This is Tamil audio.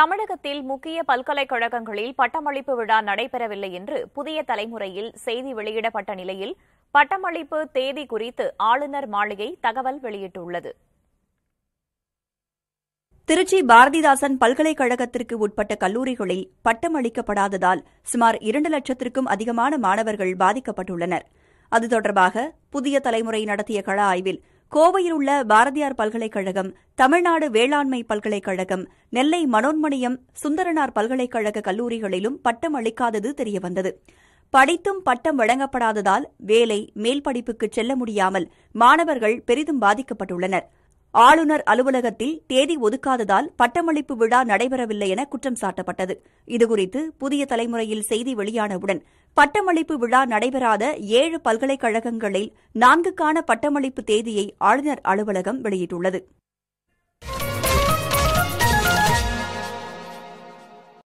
தமிழகத்தில் முக்கிய பல்கலைக்கழகங்களில் பட்டமளிப்பு விழா நடைபெறவில்லை என்று புதிய தலைமுறையில் செய்தி வெளியிடப்பட்ட நிலையில் பட்டமளிப்பு தேதி குறித்து ஆளுநர் மாளிகை தகவல் வெளியிட்டுள்ளது திருச்சி பாரதிதாசன் பல்கலைக்கழகத்திற்கு உட்பட்ட கல்லூரிகளில் பட்டமளிக்கப்படாததால் சுமார் இரண்டு லட்சத்திற்கும் அதிகமான மாணவர்கள் பாதிக்கப்பட்டுள்ளனர் அது தொடர்பாக புதிய தலைமுறை நடத்திய கள ஆய்வில் கோவையில் உள்ள பாரதியார் பல்கலைக்கழகம் தமிழ்நாடு வேளாண்மை பல்கலைக்கழகம் நெல்லை மனோன்மணியம் சுந்தரனார் பல்கலைக்கழக கல்லூரிகளிலும் பட்டம் அளிக்காதது தெரியவந்தது படித்தும் பட்டம் வழங்கப்படாததால் வேலை மேல் படிப்புக்கு செல்ல முடியாமல் மாணவர்கள் பெரிதும் பாதிக்கப்பட்டுள்ளனர் ஆளுநர் அலுவலகத்தில் தேதி ஒதுக்காததால் பட்டமளிப்பு விழா நடைபெறவில்லை என குற்றம் சாட்டப்பட்டது இதுகுறித்து புதிய தலைமுறையில் செய்தி வெளியானவுடன் பட்டமளிப்பு விழா நடைபெறாத ஏழு பல்கலைக்கழகங்களில் நான்குக்கான பட்டமளிப்பு தேதியை ஆளுநர் அலுவலகம் வெளியிட்டுள்ளது